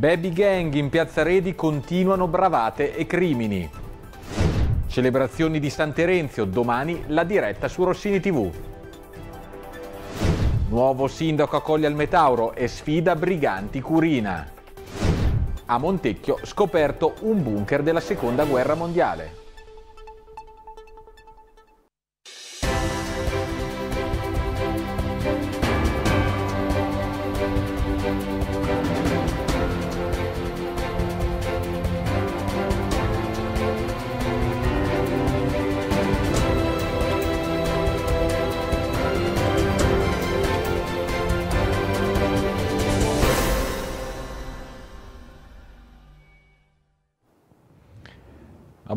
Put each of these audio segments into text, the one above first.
Baby gang in Piazza Redi continuano bravate e crimini. Celebrazioni di San Terenzio, domani la diretta su Rossini TV. Nuovo sindaco accoglie al Metauro e sfida Briganti Curina. A Montecchio scoperto un bunker della Seconda Guerra Mondiale.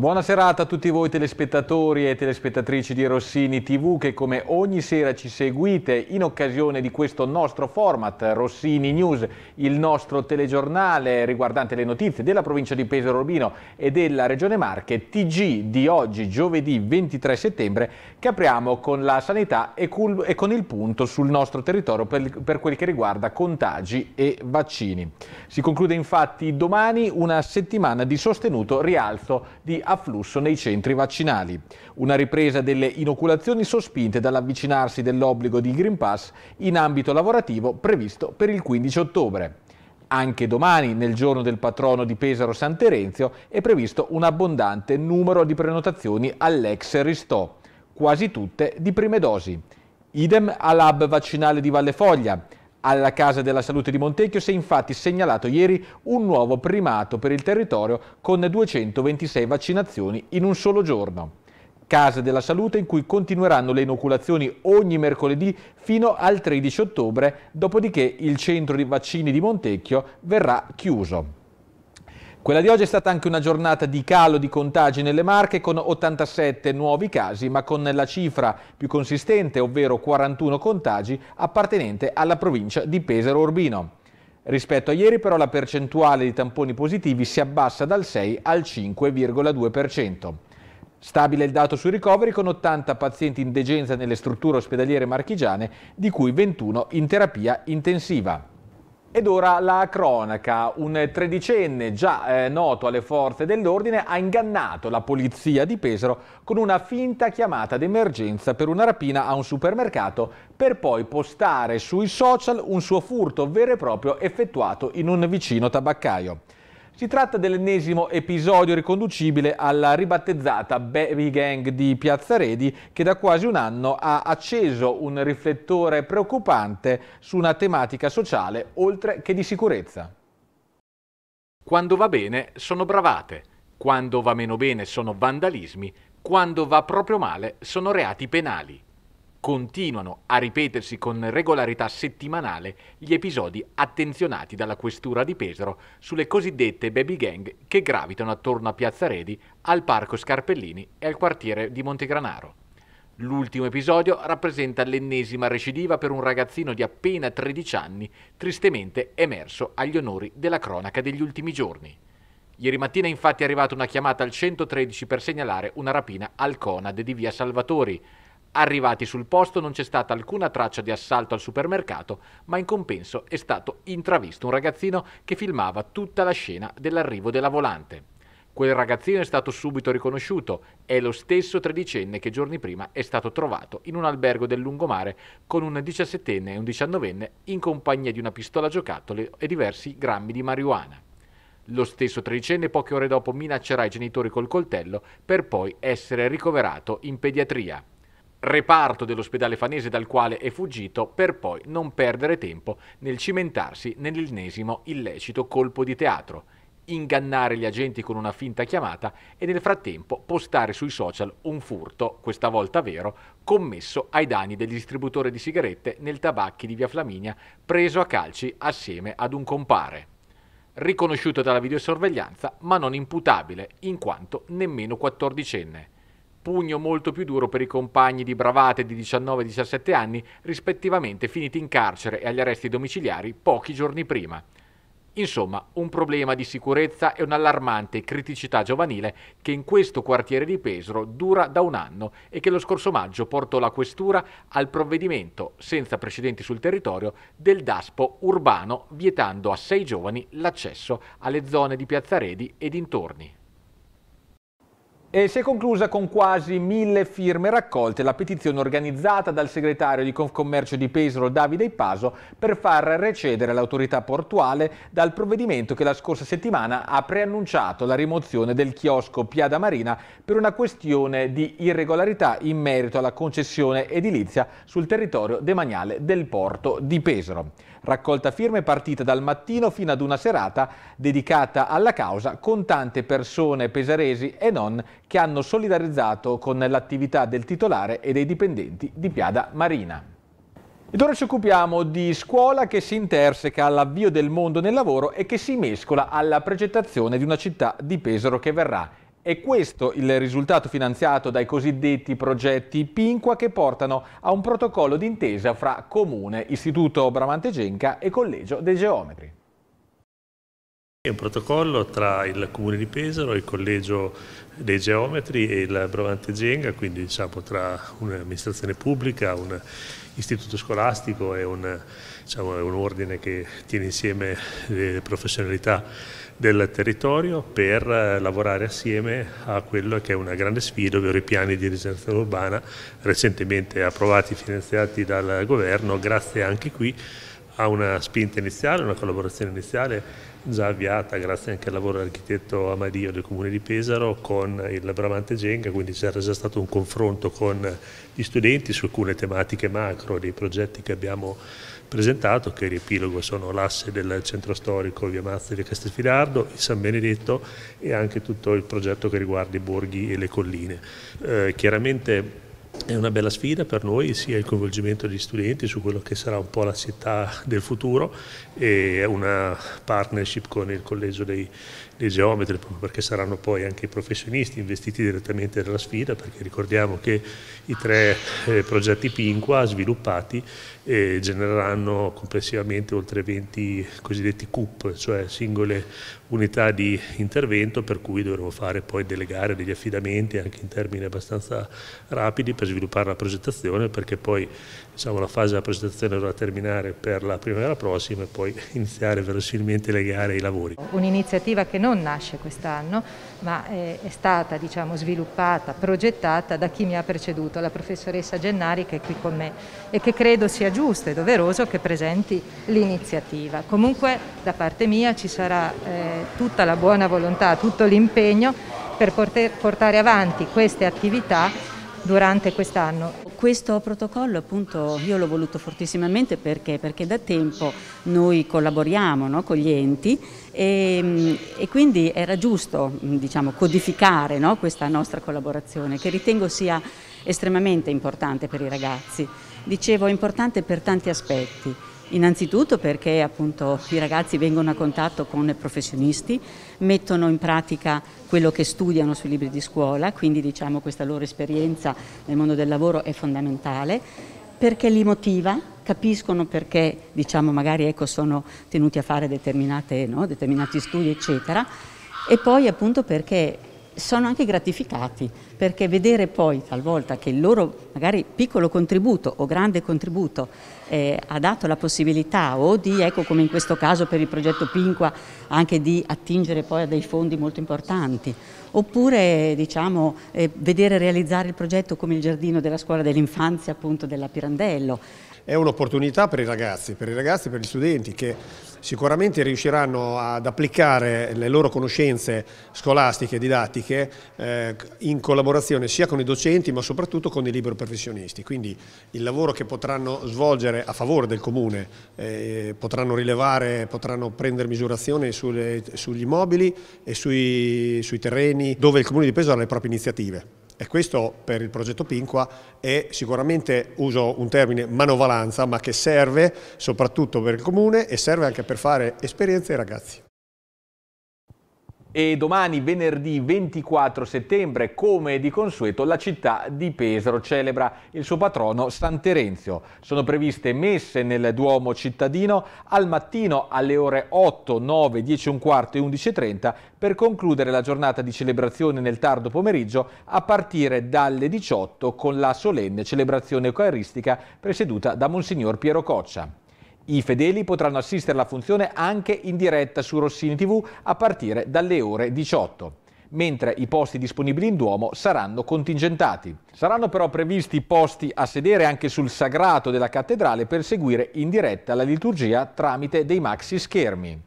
buona serata a tutti voi telespettatori e telespettatrici di Rossini TV che come ogni sera ci seguite in occasione di questo nostro format Rossini News, il nostro telegiornale riguardante le notizie della provincia di Pesaro Urbino e della Regione Marche, TG di oggi giovedì 23 settembre che apriamo con la sanità e, e con il punto sul nostro territorio per, per quel che riguarda contagi e vaccini. Si conclude infatti domani una settimana di sostenuto rialzo di afflusso nei centri vaccinali. Una ripresa delle inoculazioni sospinte dall'avvicinarsi dell'obbligo di Green Pass in ambito lavorativo previsto per il 15 ottobre. Anche domani, nel giorno del patrono di Pesaro San Terenzio, è previsto un abbondante numero di prenotazioni all'ex Ristò, quasi tutte di prime dosi. Idem all'hub vaccinale di Valle Foglia, alla Casa della Salute di Montecchio si è infatti segnalato ieri un nuovo primato per il territorio con 226 vaccinazioni in un solo giorno. Casa della Salute in cui continueranno le inoculazioni ogni mercoledì fino al 13 ottobre, dopodiché il centro di vaccini di Montecchio verrà chiuso. Quella di oggi è stata anche una giornata di calo di contagi nelle Marche con 87 nuovi casi, ma con la cifra più consistente, ovvero 41 contagi, appartenente alla provincia di Pesaro Urbino. Rispetto a ieri però la percentuale di tamponi positivi si abbassa dal 6 al 5,2%. Stabile il dato sui ricoveri con 80 pazienti in degenza nelle strutture ospedaliere marchigiane, di cui 21 in terapia intensiva. Ed ora la cronaca. Un tredicenne già eh, noto alle forze dell'ordine ha ingannato la polizia di Pesaro con una finta chiamata d'emergenza per una rapina a un supermercato per poi postare sui social un suo furto vero e proprio effettuato in un vicino tabaccaio. Si tratta dell'ennesimo episodio riconducibile alla ribattezzata Baby Gang di Piazza Redi che da quasi un anno ha acceso un riflettore preoccupante su una tematica sociale oltre che di sicurezza. Quando va bene sono bravate, quando va meno bene sono vandalismi, quando va proprio male sono reati penali continuano a ripetersi con regolarità settimanale gli episodi attenzionati dalla questura di Pesaro sulle cosiddette baby gang che gravitano attorno a Piazza Redi, al Parco Scarpellini e al quartiere di Montegranaro. L'ultimo episodio rappresenta l'ennesima recidiva per un ragazzino di appena 13 anni, tristemente emerso agli onori della cronaca degli ultimi giorni. Ieri mattina infatti è arrivata una chiamata al 113 per segnalare una rapina al Conad di via Salvatori, Arrivati sul posto non c'è stata alcuna traccia di assalto al supermercato, ma in compenso è stato intravisto un ragazzino che filmava tutta la scena dell'arrivo della volante. Quel ragazzino è stato subito riconosciuto, è lo stesso tredicenne che giorni prima è stato trovato in un albergo del lungomare con un diciassettenne e un diciannovenne in compagnia di una pistola giocattole e diversi grammi di marijuana. Lo stesso tredicenne poche ore dopo minaccerà i genitori col coltello per poi essere ricoverato in pediatria reparto dell'ospedale fanese dal quale è fuggito per poi non perdere tempo nel cimentarsi nell'ennesimo illecito colpo di teatro ingannare gli agenti con una finta chiamata e nel frattempo postare sui social un furto, questa volta vero, commesso ai danni del distributore di sigarette nel tabacchi di Via Flaminia, preso a calci assieme ad un compare. Riconosciuto dalla videosorveglianza, ma non imputabile, in quanto nemmeno quattordicenne pugno molto più duro per i compagni di bravate di 19 e 17 anni, rispettivamente finiti in carcere e agli arresti domiciliari pochi giorni prima. Insomma, un problema di sicurezza e un'allarmante criticità giovanile che in questo quartiere di Pesaro dura da un anno e che lo scorso maggio portò la questura al provvedimento, senza precedenti sul territorio, del Daspo urbano, vietando a sei giovani l'accesso alle zone di Piazza Redi e dintorni. E si è conclusa con quasi mille firme raccolte la petizione organizzata dal segretario di Confcommercio di Pesaro Davide Ipaso per far recedere l'autorità portuale dal provvedimento che la scorsa settimana ha preannunciato la rimozione del chiosco Piada Marina per una questione di irregolarità in merito alla concessione edilizia sul territorio demaniale del porto di Pesaro. Raccolta firme partita dal mattino fino ad una serata dedicata alla causa con tante persone pesaresi e non che hanno solidarizzato con l'attività del titolare e dei dipendenti di Piada Marina. Ed ora ci occupiamo di scuola che si interseca all'avvio del mondo nel lavoro e che si mescola alla progettazione di una città di Pesaro che verrà è questo il risultato finanziato dai cosiddetti progetti Pinqua che portano a un protocollo d'intesa fra Comune, Istituto Bramante Genca e Collegio dei Geometri. È un protocollo tra il Comune di Pesaro, il Collegio dei Geometri e il Bravante Genga, quindi diciamo, tra un'amministrazione pubblica, un istituto scolastico e un, diciamo, un ordine che tiene insieme le professionalità del territorio per eh, lavorare assieme a quello che è una grande sfida, ovvero i piani di rigenerazione urbana recentemente approvati e finanziati dal governo, grazie anche qui a una spinta iniziale, una collaborazione iniziale già avviata grazie anche al lavoro dell'architetto Amadio del Comune di Pesaro con il Bramante Genga, quindi c'era già stato un confronto con gli studenti su alcune tematiche macro dei progetti che abbiamo presentato, che riepilogo sono l'asse del centro storico via Mazzi di Castelfidardo, il San Benedetto e anche tutto il progetto che riguarda i borghi e le colline. Eh, chiaramente è una bella sfida per noi, sia il coinvolgimento degli studenti su quello che sarà un po' la città del futuro e una partnership con il Collegio dei dei geometri, proprio perché saranno poi anche i professionisti investiti direttamente nella sfida, perché ricordiamo che i tre eh, progetti PINQUA sviluppati eh, genereranno complessivamente oltre 20 cosiddetti CUP, cioè singole unità di intervento, per cui dovremo fare poi delle gare, degli affidamenti anche in termini abbastanza rapidi per sviluppare la progettazione, perché poi diciamo, la fase della presentazione dovrà terminare per la primavera prossima e poi iniziare verosimilmente le gare e i lavori. Un'iniziativa che non nasce quest'anno ma eh, è stata diciamo, sviluppata, progettata da chi mi ha preceduto, la professoressa Gennari che è qui con me e che credo sia giusto e doveroso che presenti l'iniziativa. Comunque da parte mia ci sarà eh, tutta la buona volontà, tutto l'impegno per poter portare avanti queste attività durante quest'anno questo protocollo appunto io l'ho voluto fortissimamente perché? perché da tempo noi collaboriamo no, con gli enti e, mm, e, quindi era giusto mm, diciamo, codificare no, questa nostra collaborazione che ritengo sia estremamente importante per i ragazzi. Dicevo importante per tanti aspetti. Innanzitutto perché appunto, i ragazzi vengono a contatto con professionisti, mettono in pratica quello che studiano sui libri di scuola, quindi diciamo questa loro esperienza nel mondo del lavoro è fondamentale, perché li motiva, capiscono perché diciamo, magari ecco, sono tenuti a fare no, determinati studi, eccetera, e poi appunto perché sono anche gratificati perché vedere poi talvolta che il loro magari piccolo contributo o grande contributo eh, ha dato la possibilità o di, ecco come in questo caso per il progetto Pinqua, anche di attingere poi a dei fondi molto importanti, oppure diciamo, eh, vedere realizzare il progetto come il giardino della scuola dell'infanzia appunto della Pirandello, è un'opportunità per i ragazzi, per i ragazzi, per gli studenti che sicuramente riusciranno ad applicare le loro conoscenze scolastiche e didattiche eh, in collaborazione sia con i docenti ma soprattutto con i libero professionisti. Quindi il lavoro che potranno svolgere a favore del comune, eh, potranno rilevare, potranno prendere misurazione sulle, sugli immobili e sui, sui terreni dove il comune di Pesaro ha le proprie iniziative. E questo per il progetto Pinqua è sicuramente, uso un termine, manovalanza, ma che serve soprattutto per il comune e serve anche per fare esperienze ai ragazzi e domani venerdì 24 settembre come di consueto la città di Pesaro celebra il suo patrono San Terenzio. Sono previste messe nel Duomo cittadino al mattino alle ore 8, 9, 10 un quarto e 11.30 per concludere la giornata di celebrazione nel tardo pomeriggio a partire dalle 18 con la solenne celebrazione eucaristica presieduta da Monsignor Piero Coccia. I fedeli potranno assistere alla funzione anche in diretta su Rossini TV a partire dalle ore 18 mentre i posti disponibili in Duomo saranno contingentati. Saranno però previsti posti a sedere anche sul sagrato della cattedrale per seguire in diretta la liturgia tramite dei maxi schermi.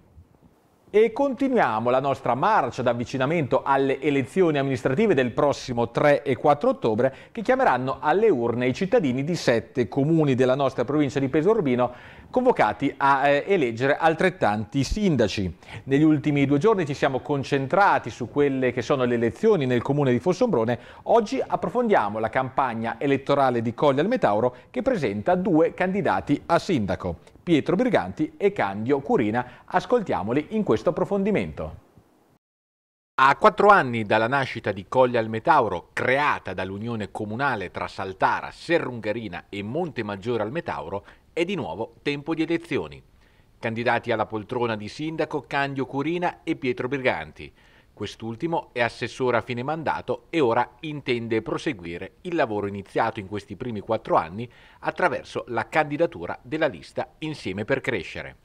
E continuiamo la nostra marcia d'avvicinamento alle elezioni amministrative del prossimo 3 e 4 ottobre che chiameranno alle urne i cittadini di sette comuni della nostra provincia di Pesorbino convocati a eh, eleggere altrettanti sindaci. Negli ultimi due giorni ci siamo concentrati su quelle che sono le elezioni nel comune di Fossombrone, oggi approfondiamo la campagna elettorale di Colle al Metauro che presenta due candidati a sindaco, Pietro Briganti e Candio Curina. Ascoltiamoli in questo approfondimento. A quattro anni dalla nascita di Colle al Metauro, creata dall'unione comunale tra Saltara, Serrungherina e Monte Maggiore al Metauro, e di nuovo tempo di elezioni. Candidati alla poltrona di sindaco Candio Curina e Pietro Briganti. Quest'ultimo è assessore a fine mandato e ora intende proseguire il lavoro iniziato in questi primi quattro anni attraverso la candidatura della lista Insieme per Crescere.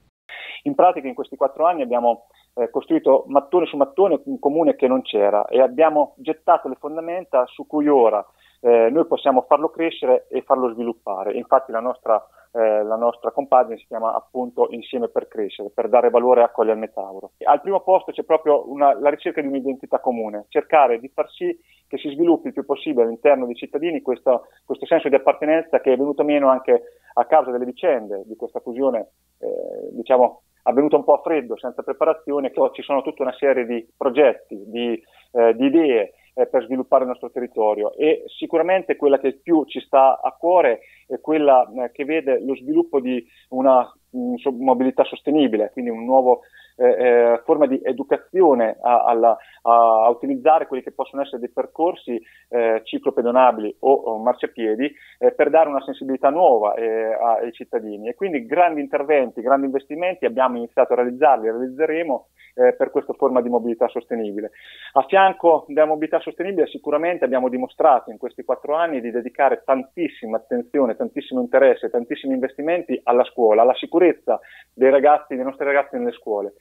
In pratica in questi quattro anni abbiamo eh, costruito mattone su mattone un comune che non c'era e abbiamo gettato le fondamenta su cui ora eh, noi possiamo farlo crescere e farlo sviluppare. Infatti la nostra, eh, la nostra compagine si chiama appunto Insieme per crescere, per dare valore a Coglian Metauro. Al primo posto c'è proprio una, la ricerca di un'identità comune, cercare di far sì che si sviluppi il più possibile all'interno dei cittadini questo, questo senso di appartenenza che è venuto meno anche a causa delle vicende di questa fusione, eh, diciamo, avvenuta un po' a freddo, senza preparazione, che ci sono tutta una serie di progetti, di, eh, di idee eh, per sviluppare il nostro territorio e sicuramente quella che più ci sta a cuore è quella eh, che vede lo sviluppo di una mh, mm, mobilità sostenibile, quindi un nuovo eh, eh, forma di educazione a, alla, a, utilizzare quelli che possono essere dei percorsi eh, ciclopedonabili o, o marciapiedi eh, per dare una sensibilità nuova eh, ai cittadini e quindi grandi interventi, grandi investimenti abbiamo iniziato a realizzarli, realizzeremo eh, per questa forma di mobilità sostenibile. A fianco della mobilità sostenibile sicuramente abbiamo dimostrato in questi quattro anni di dedicare tantissima attenzione, tantissimo interesse, tantissimi investimenti alla scuola, alla sicurezza dei ragazzi, dei nostri ragazzi nelle scuole.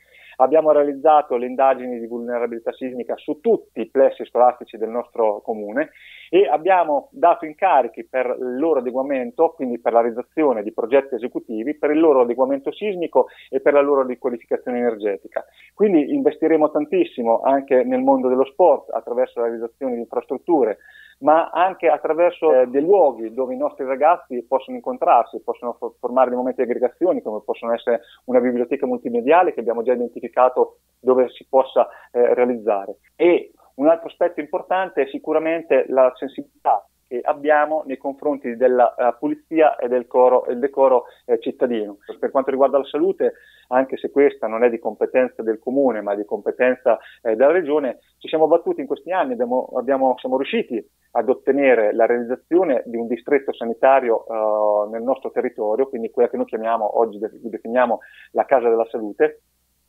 Abbiamo realizzato le indagini di vulnerabilità sismica su tutti i plessi scolastici del nostro comune e abbiamo dato incarichi per il loro adeguamento, quindi per la realizzazione di progetti esecutivi, per il loro adeguamento sismico e per la loro riqualificazione energetica. Quindi investiremo tantissimo anche nel mondo dello sport attraverso la realizzazione di infrastrutture ma anche attraverso eh, dei luoghi dove i nostri ragazzi possono incontrarsi, possono for- formare dei momenti di aggregazione, come possono essere una biblioteca multimediale che abbiamo già identificato dove si possa eh, realizzare. E un altro aspetto importante è sicuramente la sensibilità che abbiamo nei confronti della uh, pulizia e del, coro, e decoro eh, cittadino. Per quanto riguarda la salute, anche se questa non è di competenza del comune ma di competenza eh, della regione, ci siamo battuti in questi anni, abbiamo, abbiamo, siamo riusciti ad ottenere la realizzazione di un distretto sanitario uh, nel nostro territorio, quindi quella che noi chiamiamo oggi, definiamo la Casa della Salute,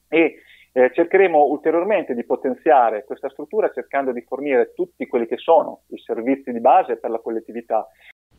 e eh, cercheremo ulteriormente di potenziare questa struttura cercando di fornire tutti quelli che sono i servizi di base per la collettività.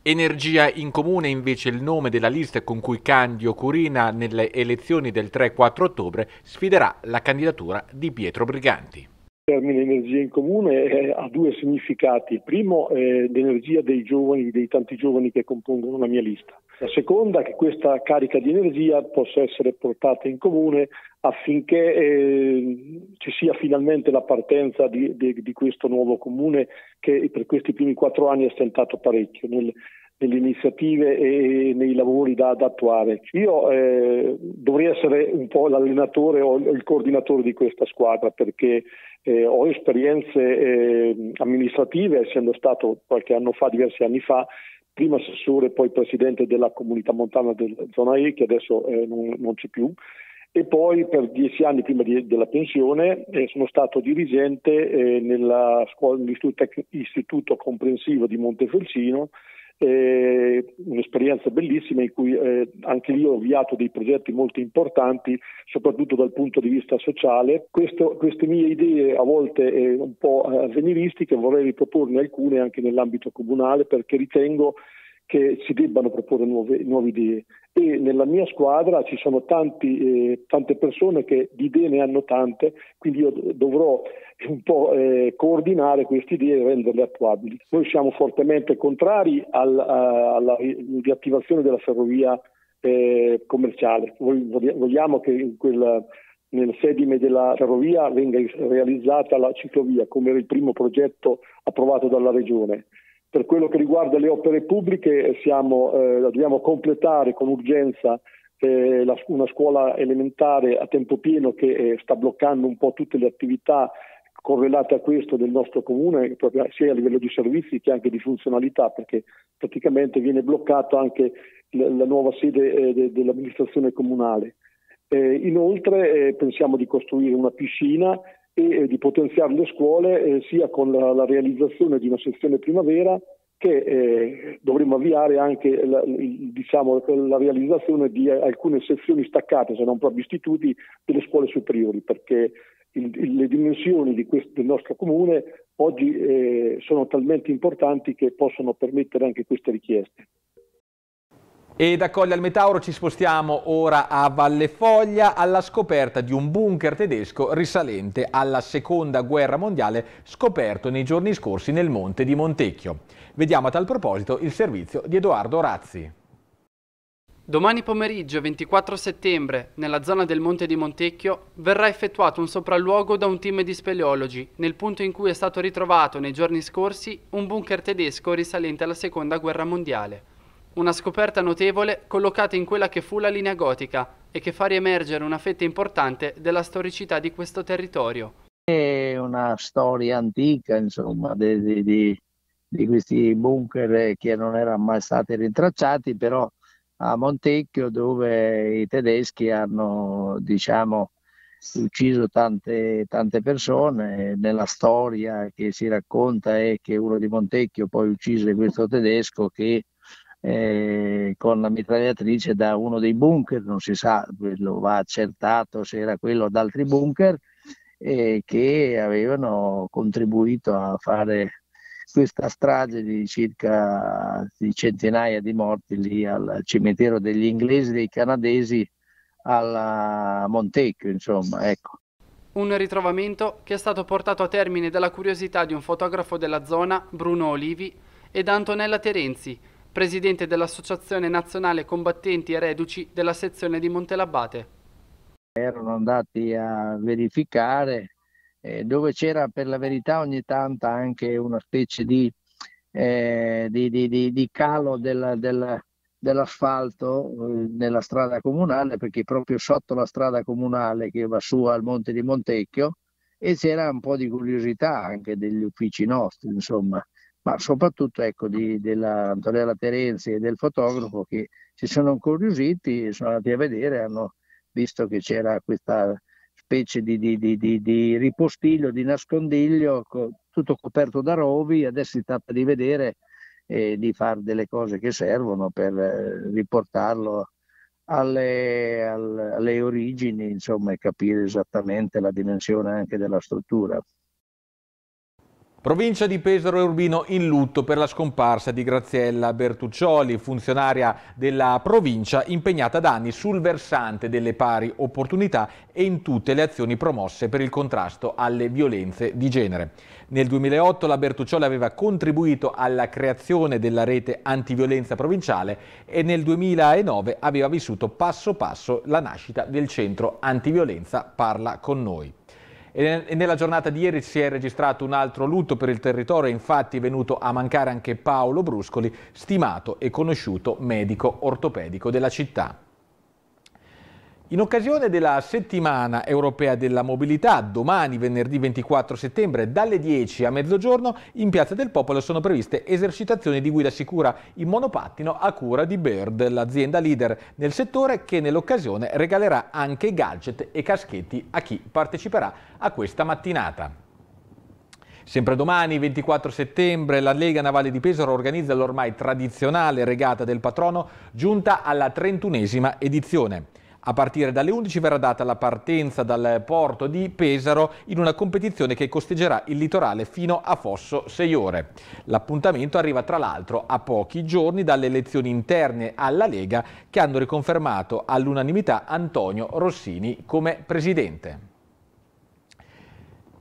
Energia in Comune invece il nome della lista con cui Candio Curina nelle elezioni del 3-4 ottobre sfiderà la candidatura di Pietro Briganti. Il termine energia in comune eh, ha due significati. Il primo è l'energia dei giovani, dei tanti giovani che compongono la mia lista. La seconda è che questa carica di energia possa essere portata in comune affinché eh, ci sia finalmente la partenza di, di, di, questo nuovo comune che per questi primi quattro anni ha stentato parecchio nel, nelle iniziative e nei lavori da, da attuare. Io eh, dovrei essere un po' l'allenatore o il coordinatore di questa squadra perché eh, ho esperienze eh, amministrative, essendo stato qualche anno fa, diversi anni fa, prima assessore e poi presidente della comunità montana della zona E, che adesso eh, non, non, c'è più, e poi per dieci anni prima di, della pensione eh, sono stato dirigente eh, nella scuola, nell'istituto tec- comprensivo di Montefelcino eh, un'esperienza bellissima in cui eh, anche lì ho avviato dei progetti molto importanti, soprattutto dal punto di vista sociale. Questo, queste mie idee a volte eh, un po' avveniristiche vorrei riproporne alcune anche nell'ambito comunale perché ritengo che si debbano proporre nuove, nuove idee e nella mia squadra ci sono tanti, eh, tante persone che di idee ne hanno tante, quindi io dovrò un po' eh, coordinare queste idee e renderle attuabili. Noi siamo fortemente contrari al, a, alla riattivazione della ferrovia eh, commerciale, vogliamo che quel, nel sedime della ferrovia venga realizzata la ciclovia come era il primo progetto approvato dalla Regione. Per quello che riguarda le opere pubbliche eh, siamo, eh, dobbiamo completare con urgenza eh, la, una scuola elementare a tempo pieno che eh, sta bloccando un po' tutte le attività correlate a questo del nostro comune, sia a livello di servizi che anche di funzionalità, perché praticamente viene bloccata anche la, la nuova sede eh, de, dell'amministrazione comunale. Eh, inoltre pensiamo di costruire una piscina e di potenziare le scuole eh, sia con la, la, realizzazione di una sezione primavera che eh, dovremmo avviare anche la, diciamo, la realizzazione di alcune sezioni staccate, se non proprio istituti, delle scuole superiori, perché il, le dimensioni questo, del nostro comune oggi eh, sono talmente importanti che possono permettere anche queste richieste. E da Colle al Metauro ci spostiamo ora a Valle Foglia alla scoperta di un bunker tedesco risalente alla seconda guerra mondiale scoperto nei giorni scorsi nel monte di Montecchio. Vediamo a tal proposito il servizio di Edoardo Razzi. Domani pomeriggio 24 settembre, nella zona del Monte di Montecchio, verrà effettuato un sopralluogo da un team di speleologi nel punto in cui è stato ritrovato nei giorni scorsi un bunker tedesco risalente alla seconda guerra mondiale. Una scoperta notevole collocata in quella che fu la linea gotica e che fa riemergere una fetta importante della storicità di questo territorio. È una storia antica, insomma, di, di, di questi bunker che non erano mai stati rintracciati, però a Montecchio dove i tedeschi hanno, diciamo, ucciso tante, tante, persone nella storia che si racconta è che uno di Montecchio poi uccise questo tedesco che eh, con la mitragliatrice da uno dei bunker, non si sa, quello va accertato se era quello ad altri bunker, eh, che avevano contribuito a fare questa strage di circa di centinaia di morti lì al cimitero degli inglesi, e dei canadesi, alla Montecchio, insomma, ecco. Un ritrovamento che è stato portato a termine dalla curiosità di un fotografo della zona, Bruno Olivi, e da Antonella Terenzi, presidente dell'Associazione Nazionale Combattenti e Reduci della sezione di Montelabate. Erano andati a verificare eh, dove c'era per la verità ogni tanto anche una specie di, eh, di, di, di calo del, del, dell'asfalto eh, nella strada comunale perché proprio sotto la strada comunale che va su al monte di Montecchio e c'era un po' di curiosità anche degli uffici nostri insomma ma soprattutto ecco, di, della Antonella Terenzi e del fotografo che si sono incuriositi, sono andati a vedere, hanno visto che c'era questa specie di, di, di, di ripostiglio, di nascondiglio, co, tutto coperto da rovi, adesso si tratta di vedere e di fare delle cose che servono per eh, riportarlo alle, alle origini, insomma, e capire esattamente la dimensione anche della struttura. Provincia di Pesaro e Urbino in lutto per la scomparsa di Graziella Bertuccioli, funzionaria della provincia impegnata da anni sul versante delle pari opportunità e in tutte le azioni promosse per il contrasto alle violenze di genere. Nel 2008 la Bertuccioli aveva contribuito alla creazione della rete antiviolenza provinciale e nel 2009 aveva vissuto passo passo la nascita del centro antiviolenza Parla con noi. E nella giornata di ieri si è registrato un altro lutto per il territorio, infatti è venuto a mancare anche Paolo Bruscoli, stimato e conosciuto medico ortopedico della città. In occasione della settimana europea della mobilità, domani venerdì 24 settembre dalle 10 a mezzogiorno in Piazza del Popolo sono previste esercitazioni di guida sicura in monopattino a cura di Bird, l'azienda leader nel settore che nell'occasione regalerà anche gadget e caschetti a chi parteciperà a questa mattinata. Sempre domani, 24 settembre, la Lega Navale di Pesaro organizza l'ormai tradizionale regata del patrono giunta alla trentunesima edizione. A partire dalle 11 verrà data la partenza dal porto di Pesaro in una competizione che costeggerà il litorale fino a Fosso 6 ore. L'appuntamento arriva tra l'altro a pochi giorni dalle elezioni interne alla Lega che hanno riconfermato all'unanimità Antonio Rossini come presidente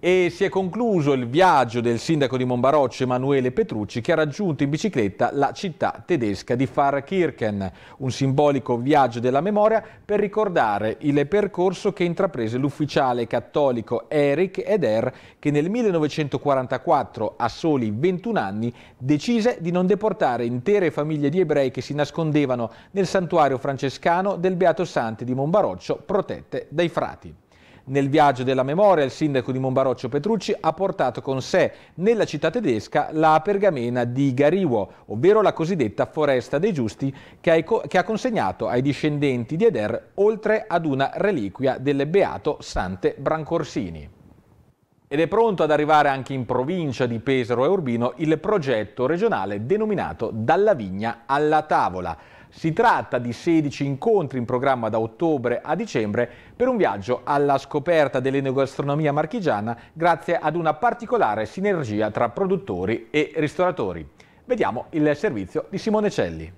e si è concluso il viaggio del sindaco di Monbaroccio Emanuele Petrucci che ha raggiunto in bicicletta la città tedesca di Farkirken, un simbolico viaggio della memoria per ricordare il percorso che intraprese l'ufficiale cattolico Eric Eder che nel 1944 a soli 21 anni decise di non deportare intere famiglie di ebrei che si nascondevano nel santuario francescano del Beato Sante di Monbaroccio protette dai frati. Nel viaggio della memoria il sindaco di Monbaroccio Petrucci ha portato con sé nella città tedesca la pergamena di Gariuo, ovvero la cosiddetta foresta dei giusti che ha consegnato ai discendenti di Eder oltre ad una reliquia del beato Sante Brancorsini. Ed è pronto ad arrivare anche in provincia di Pesaro e Urbino il progetto regionale denominato Dalla vigna alla tavola. Si tratta di 16 incontri in programma da ottobre a dicembre per un viaggio alla scoperta dell'enogastronomia marchigiana grazie ad una particolare sinergia tra produttori e ristoratori. Vediamo il servizio di Simone Celli.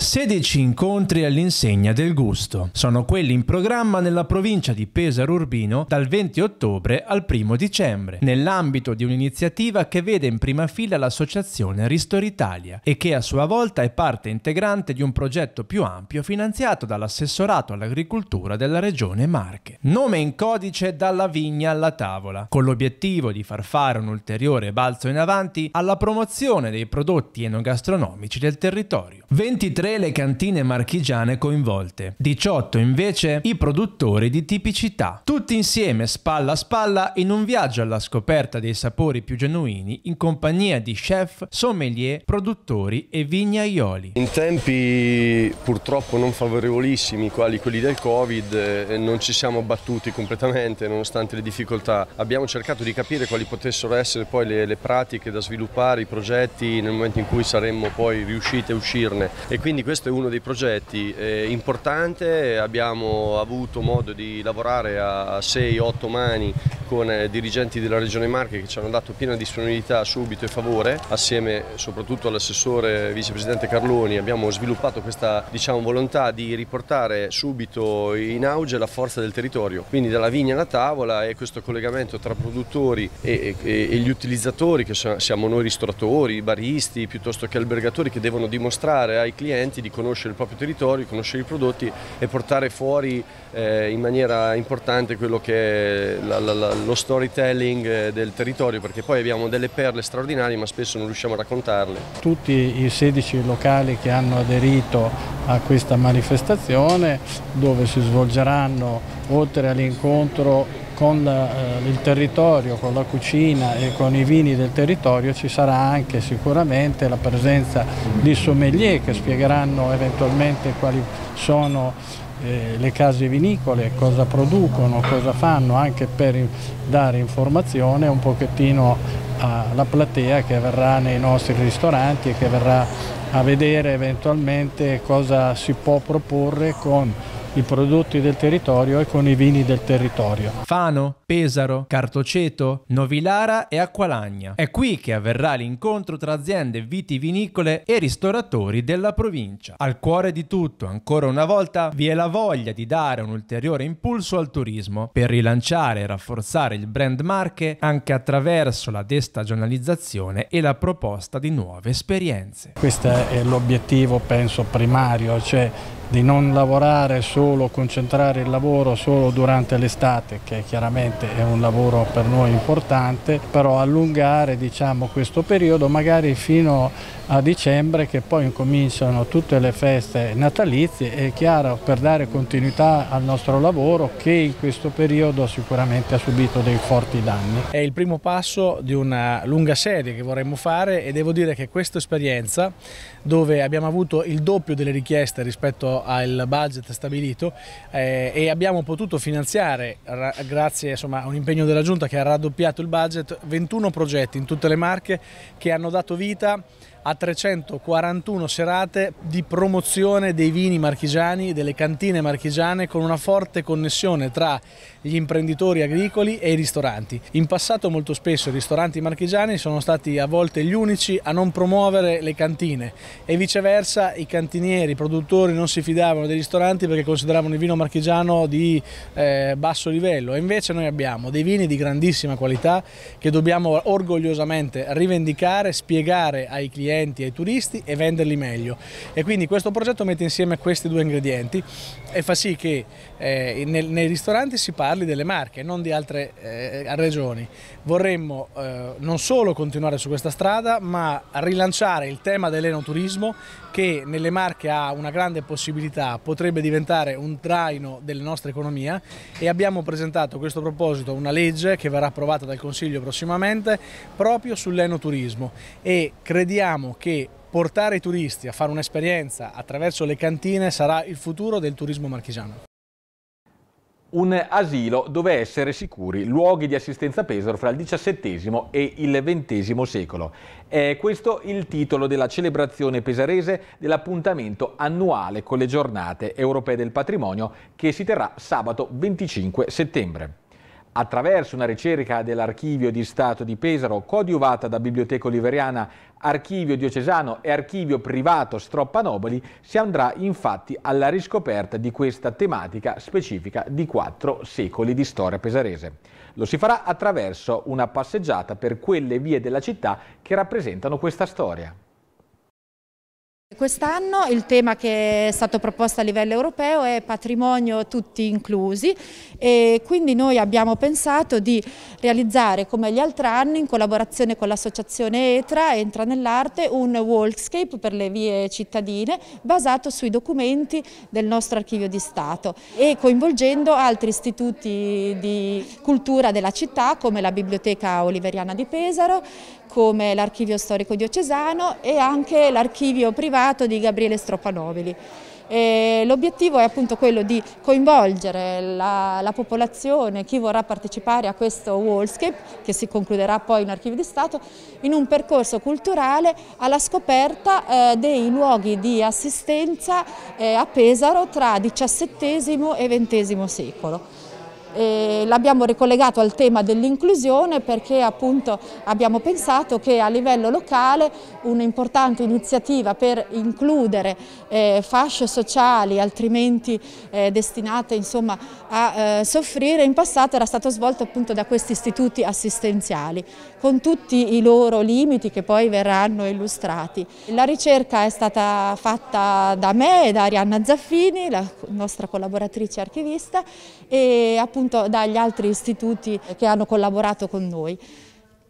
16 incontri all'insegna del gusto. Sono quelli in programma nella provincia di Pesaro Urbino dal 20 ottobre al 1 dicembre, nell'ambito di un'iniziativa che vede in prima fila l'associazione Ristor Italia e che a sua volta è parte integrante di un progetto più ampio finanziato dall'assessorato all'agricoltura della regione Marche. Nome in codice dalla vigna alla tavola, con l'obiettivo di far fare un ulteriore balzo in avanti alla promozione dei prodotti enogastronomici del territorio. 23 23 le cantine marchigiane coinvolte, 18 invece i produttori di tipicità. Tutti insieme, spalla a spalla, in un viaggio alla scoperta dei sapori più genuini in compagnia di chef, sommelier, produttori e vignaioli. In tempi purtroppo non favorevolissimi, quali quelli del Covid, eh, non ci siamo battuti completamente nonostante le difficoltà. Abbiamo cercato di capire quali potessero essere poi le, le pratiche da sviluppare, i progetti nel momento in cui saremmo poi riusciti a uscirne e quindi quindi questo è uno dei progetti eh, importanti, abbiamo avuto modo di lavorare a 6-8 mani con eh, dirigenti della Regione Marche che ci hanno dato piena disponibilità subito e favore, assieme soprattutto all'assessore vicepresidente Carloni abbiamo sviluppato questa diciamo, volontà di riportare subito in auge la forza del territorio, quindi dalla vigna alla tavola e questo collegamento tra produttori e, e, e gli utilizzatori che siamo noi ristoratori, baristi piuttosto che albergatori che devono dimostrare ai clienti di conoscere il proprio territorio, conoscere i prodotti e portare fuori eh, in maniera importante quello che è la, la, la, lo storytelling eh, del territorio perché poi abbiamo delle perle straordinarie ma spesso non riusciamo a raccontarle. Tutti i 16 locali che hanno aderito a questa manifestazione dove si svolgeranno oltre all'incontro con eh, il territorio, con la cucina e con i vini del territorio ci sarà anche sicuramente la presenza di sommelier che spiegheranno eventualmente quali sono eh, le case vinicole, cosa producono, cosa fanno, anche per dare informazione un pochettino alla platea che verrà nei nostri ristoranti e che verrà a vedere eventualmente cosa si può proporre con i prodotti del territorio e con i vini del territorio. Fano, Pesaro, Cartoceto, Novilara e Acqualagna. È qui che avverrà l'incontro tra aziende vitivinicole e ristoratori della provincia. Al cuore di tutto, ancora una volta, vi è la voglia di dare un ulteriore impulso al turismo per rilanciare e rafforzare il brand Marche anche attraverso la destagionalizzazione e la proposta di nuove esperienze. Questo è l'obiettivo, penso, primario, cioè di non lavorare solo, concentrare il lavoro solo durante l'estate, che chiaramente è un lavoro per noi importante, però allungare diciamo, questo periodo magari fino a dicembre che poi incominciano tutte le feste natalizie, è chiaro per dare continuità al nostro lavoro che in questo periodo sicuramente ha subito dei forti danni. È il primo passo di una lunga serie che vorremmo fare e devo dire che questa esperienza dove abbiamo avuto il doppio delle richieste rispetto a al budget stabilito eh, e abbiamo potuto finanziare, grazie insomma, a un impegno della Giunta che ha raddoppiato il budget, 21 progetti in tutte le marche che hanno dato vita a 341 serate di promozione dei vini marchigiani, delle cantine marchigiane con una forte connessione tra gli imprenditori agricoli e i ristoranti. In passato molto spesso i ristoranti marchigiani sono stati a volte gli unici a non promuovere le cantine e viceversa i cantinieri, i produttori non si fidavano dei ristoranti perché consideravano il vino marchigiano di eh, basso livello e invece noi abbiamo dei vini di grandissima qualità che dobbiamo orgogliosamente rivendicare, spiegare ai clienti, ai turisti e venderli meglio. E quindi questo progetto mette insieme questi due ingredienti e fa sì che eh, nei, nei ristoranti si parli parli delle Marche, non di altre eh, regioni. Vorremmo eh, non solo continuare su questa strada, ma rilanciare il tema dell'enoturismo che nelle Marche ha una grande possibilità, potrebbe diventare un traino della nostra economia e abbiamo presentato a questo proposito una legge che verrà approvata dal Consiglio prossimamente proprio sull'enoturismo e crediamo che portare i turisti a fare un'esperienza attraverso le cantine sarà il futuro del turismo marchigiano un asilo dove essere sicuri, luoghi di assistenza Pesaro fra il XVII e il XX secolo. È questo il titolo della celebrazione pesarese dell'appuntamento annuale con le giornate europee del patrimonio che si terrà sabato 25 settembre attraverso una ricerca dell'Archivio di Stato di Pesaro, coadiuvata da Biblioteca Oliveriana, Archivio Diocesano e Archivio Privato Stroppanoboli, si andrà infatti alla riscoperta di questa tematica specifica di quattro secoli di storia pesarese. Lo si farà attraverso una passeggiata per quelle vie della città che rappresentano questa storia. Quest'anno il tema che è stato proposto a livello europeo è patrimonio tutti inclusi e quindi noi abbiamo pensato di realizzare come gli altri anni in collaborazione con l'associazione ETRA, Entra nell'arte, un walkscape per le vie cittadine basato sui documenti del nostro archivio di Stato e coinvolgendo altri istituti di cultura della città come la Biblioteca Oliveriana di Pesaro, come l'archivio storico diocesano e anche l'archivio privato di Gabriele Stropanovili. L'obiettivo è appunto quello di coinvolgere la, la, popolazione, chi vorrà partecipare a questo Wallscape, che si concluderà poi in Archivio di Stato, in un percorso culturale alla scoperta eh, dei luoghi di assistenza eh, a Pesaro tra XVII e XX secolo l'abbiamo ricollegato al tema dell'inclusione perché appunto abbiamo pensato che a livello locale un'importante iniziativa per includere eh, fasce sociali altrimenti eh, destinate insomma, a eh, soffrire in passato era stata svolta appunto da questi istituti assistenziali con tutti i loro limiti che poi verranno illustrati. La ricerca è stata fatta da me e da Arianna Zaffini, la nostra collaboratrice archivista, e appunto dagli altri istituti che hanno collaborato con noi.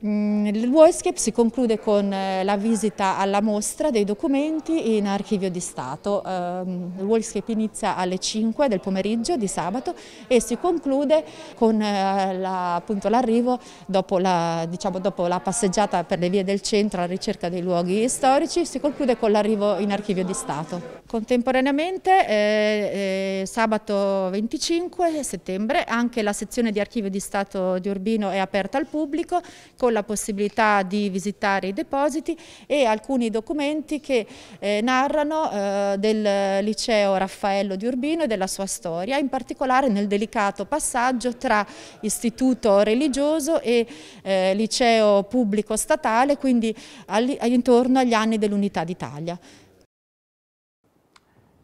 Mm, il Worldscape si conclude con eh, la visita alla mostra dei documenti in archivio di Stato. Ehm, il Worldscape inizia alle 5 del pomeriggio di sabato e si conclude con eh, l'arrivo la, dopo, la, diciamo, dopo, la, passeggiata per le vie del centro alla ricerca dei luoghi storici, si conclude con l'arrivo in archivio di Stato. Contemporaneamente eh, eh, sabato 25 settembre anche la sezione di archivio di Stato di Urbino è aperta al pubblico con la possibilità di visitare i depositi e alcuni documenti che eh, narrano eh, del liceo Raffaello di Urbino e della sua storia, in particolare nel delicato passaggio tra istituto religioso e eh, liceo pubblico statale, quindi all intorno agli anni dell'Unità d'Italia.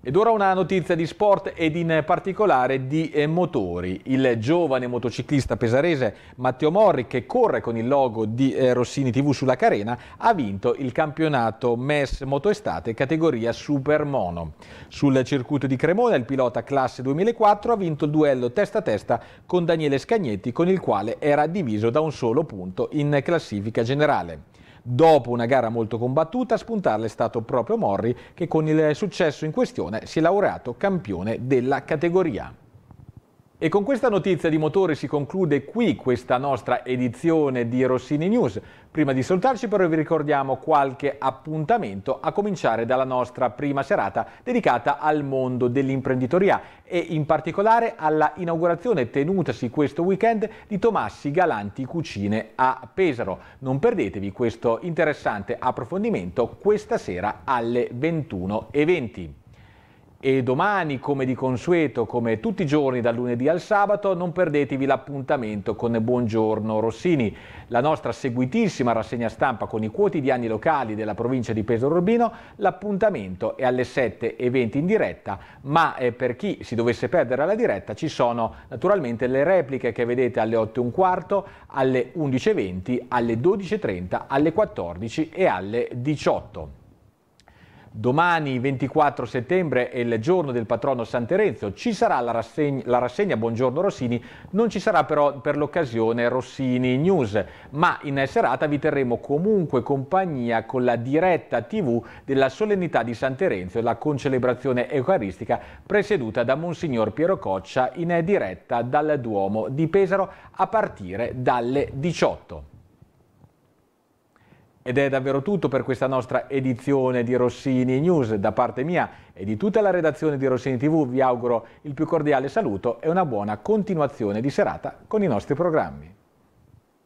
Ed ora una notizia di sport ed in particolare di eh, motori. Il giovane motociclista pesarese Matteo Morri, che corre con il logo di eh, Rossini TV sulla carena, ha vinto il campionato MES Motoestate categoria Super Mono. Sul circuito di Cremona il pilota classe 2004 ha vinto il duello testa a testa con Daniele Scagnetti, con il quale era diviso da un solo punto in classifica generale. Dopo una gara molto combattuta a spuntarla è stato proprio Morri che con il successo in questione si è laureato campione della categoria. E con questa notizia di motore si conclude qui questa nostra edizione di Rossini News. Prima di salutarci però vi ricordiamo qualche appuntamento a cominciare dalla nostra prima serata dedicata al mondo dell'imprenditoria e in particolare alla inaugurazione tenutasi questo weekend di Tomassi Galanti Cucine a Pesaro. Non perdetevi questo interessante approfondimento questa sera alle 21.20 e domani, come di consueto, come tutti i giorni dal lunedì al sabato, non perdetevi l'appuntamento con Buongiorno Rossini, la nostra seguitissima rassegna stampa con i quotidiani locali della provincia di Pesaro Urbino. L'appuntamento è alle 7.20 in diretta, ma eh, per chi si dovesse perdere la diretta ci sono naturalmente le repliche che vedete alle 8.15, alle 11.20, alle 12.30, alle 14 e alle 18. Domani 24 settembre è il giorno del patrono San Terenzo, ci sarà la rassegna, la rassegna Buongiorno Rossini, non ci sarà però per l'occasione Rossini News, ma in serata vi terremo comunque compagnia con la diretta tv della solennità di San Terenzo e la concelebrazione eucaristica presieduta da Monsignor Piero Coccia in diretta dal Duomo di Pesaro a partire dalle 18. Ed è davvero tutto per questa nostra edizione di Rossini News. Da parte mia e di tutta la redazione di Rossini TV vi auguro il più cordiale saluto e una buona continuazione di serata con i nostri programmi.